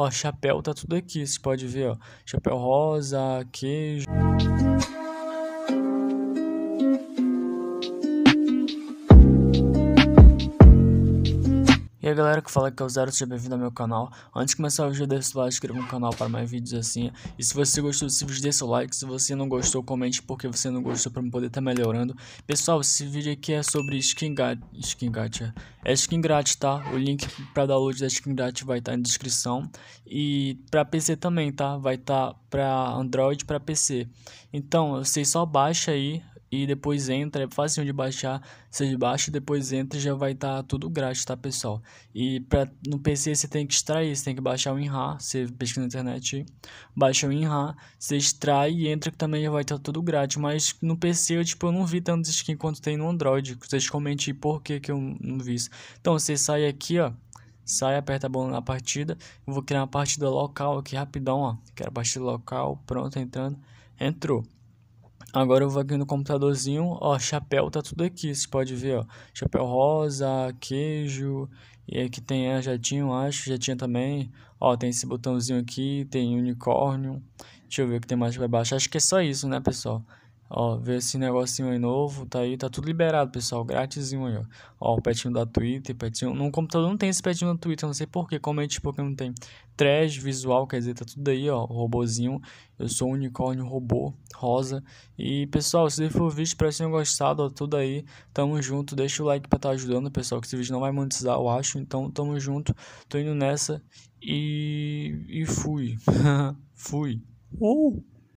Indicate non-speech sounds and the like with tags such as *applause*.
Ó, chapéu tá tudo aqui, você pode ver, ó. Chapéu rosa, queijo. E a galera que fala que é o Zero, seja bem-vindo ao meu canal. Antes de começar o vídeo, deixa o like, inscreva no canal para mais vídeos assim. E se você gostou desse vídeo, deixa o like. Se você não gostou, comente porque você não gostou para eu poder estar tá melhorando. Pessoal, esse vídeo aqui é sobre skin grátis. Skin é. skin grátis, tá? O link para download da skin grátis vai estar tá na descrição. E para PC também, tá? Vai estar tá para Android para PC. Então, vocês só baixa aí e depois entra, é fácil de baixar, você baixa e depois entra já vai estar tá tudo grátis, tá pessoal? E pra, no PC você tem que extrair, você tem que baixar o WinRAR, você pesquisa na internet, baixa o WinRAR, você extrai e entra que também já vai estar tá tudo grátis, mas no PC eu tipo eu não vi tantos skins quanto tem no Android, vocês comentem por que que eu não vi isso. Então você sai aqui, ó, sai, aperta a bola na partida, eu vou criar uma partida local aqui rapidão, ó, quero partida local, pronto, entrando, entrou. Agora eu vou aqui no computadorzinho, ó, chapéu tá tudo aqui, você pode ver, ó, chapéu rosa, queijo, e aqui tem a é, jatinho, acho, jatinho também, ó, tem esse botãozinho aqui, tem unicórnio, deixa eu ver o que tem mais pra baixo, acho que é só isso, né, pessoal? Ó, veio esse negocinho aí novo, tá aí, tá tudo liberado, pessoal, grátisinho aí, ó. Ó, o petinho da Twitter, petinho... No computador não tem esse petinho da Twitter, não sei porquê, comente é, porque não tem. Trash, visual, quer dizer, tá tudo aí, ó, robozinho. Eu sou um unicórnio robô, rosa. E, pessoal, se for o vídeo, espero que tenham gostado, ó, tudo aí. Tamo junto, deixa o like pra estar tá ajudando, pessoal, que esse vídeo não vai monetizar, eu acho. Então, tamo junto, tô indo nessa e... E fui. *laughs* fui. Uh!